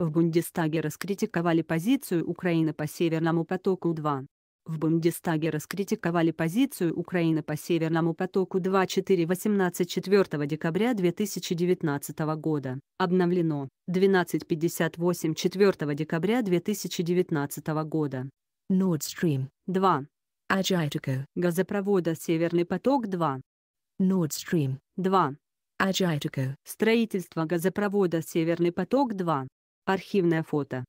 В Бундестаге раскритиковали позицию Украины по Северному потоку-2. В Бундестаге раскритиковали позицию Украины по Северному потоку-2 4.18 4 декабря 2019 года. Обновлено 12.58 4 декабря 2019 года. Nord Stream 2. Аджайтеко. Газопровода Северный поток-2. Nord Stream 2. Аджайтеко. Строительство газопровода Северный поток-2. Архивное фото.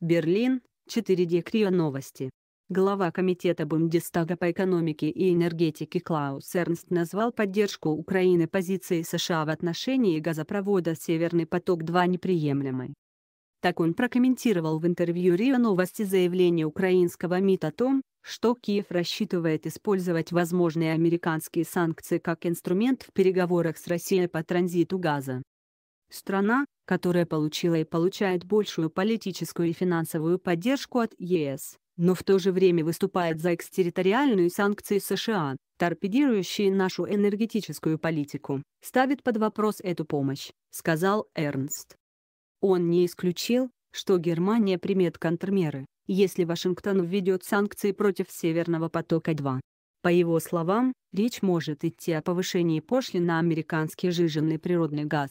Берлин, 4D Новости. Глава Комитета Бундестага по экономике и энергетике Клаус Эрнст назвал поддержку Украины позиции США в отношении газопровода «Северный поток-2» неприемлемой. Так он прокомментировал в интервью Рио Новости заявление украинского МИД о том, что Киев рассчитывает использовать возможные американские санкции как инструмент в переговорах с Россией по транзиту газа. Страна, которая получила и получает большую политическую и финансовую поддержку от ЕС, но в то же время выступает за экстерриториальные санкции США, торпедирующие нашу энергетическую политику, ставит под вопрос эту помощь, сказал Эрнст. Он не исключил, что Германия примет контрмеры, если Вашингтон введет санкции против Северного потока-2. По его словам, речь может идти о повышении пошли на американский жиженный природный газ,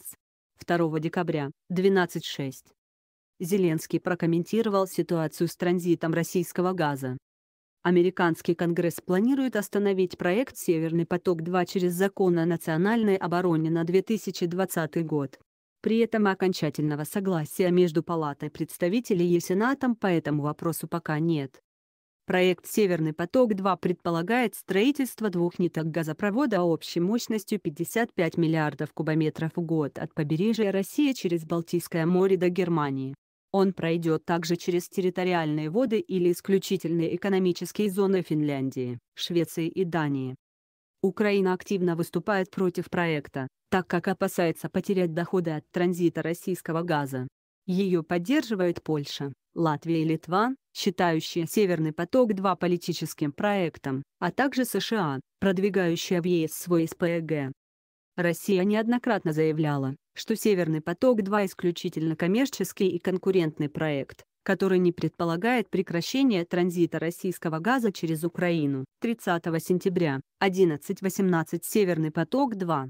2 декабря, 12.6. Зеленский прокомментировал ситуацию с транзитом российского газа. Американский Конгресс планирует остановить проект «Северный поток-2» через закон о национальной обороне на 2020 год. При этом окончательного согласия между Палатой представителей и Сенатом по этому вопросу пока нет. Проект «Северный поток-2» предполагает строительство двух ниток газопровода общей мощностью 55 миллиардов кубометров в год от побережья России через Балтийское море до Германии. Он пройдет также через территориальные воды или исключительные экономические зоны Финляндии, Швеции и Дании. Украина активно выступает против проекта, так как опасается потерять доходы от транзита российского газа. Ее поддерживает Польша, Латвия и Литва, считающие «Северный поток-2» политическим проектом, а также США, продвигающая в ЕС свой СПГ. Россия неоднократно заявляла, что «Северный поток-2» исключительно коммерческий и конкурентный проект, который не предполагает прекращение транзита российского газа через Украину. 30 сентября, 11.18 «Северный поток-2»